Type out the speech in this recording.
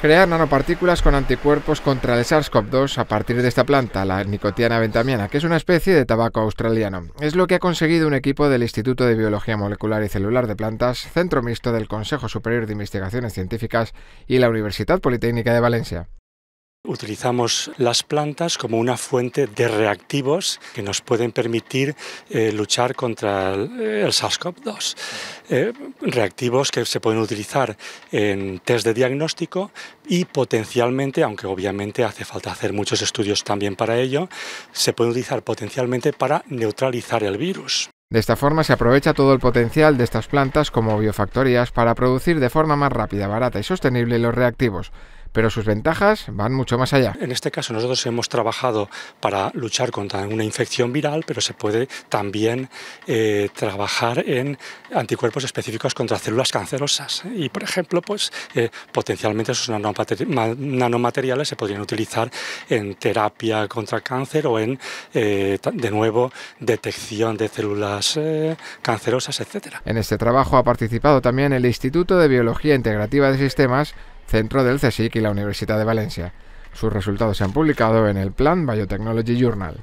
crear nanopartículas con anticuerpos contra el SARS-CoV-2 a partir de esta planta, la nicotiana ventamiana, que es una especie de tabaco australiano. Es lo que ha conseguido un equipo del Instituto de Biología Molecular y Celular de Plantas, Centro Mixto del Consejo Superior de Investigaciones Científicas y la Universidad Politécnica de Valencia. Utilizamos las plantas como una fuente de reactivos que nos pueden permitir eh, luchar contra el, SARS-CoV-2. Eh, reactivos que se pueden utilizar en test de diagnóstico y potencialmente, aunque obviamente hace falta hacer muchos estudios también para ello, se pueden utilizar potencialmente para neutralizar el virus. De esta forma se aprovecha todo el potencial de estas plantas como biofactorías para producir de forma más rápida, barata y sostenible los reactivos pero sus ventajas van mucho más allá. En este caso nosotros hemos trabajado para luchar contra una infección viral, pero se puede también eh, trabajar en anticuerpos específicos contra células cancerosas. ¿eh? Y por ejemplo, pues eh, potencialmente esos nanomateriales se podrían utilizar en terapia contra cáncer o en, de nuevo, detección de células cancerosas, etc. En este trabajo ha participado también el Instituto de Biología Integrativa de Sistemas, centro del CSIC y la Universidad de Valencia. Sus resultados se han publicado en el Plan Biotechnology Journal.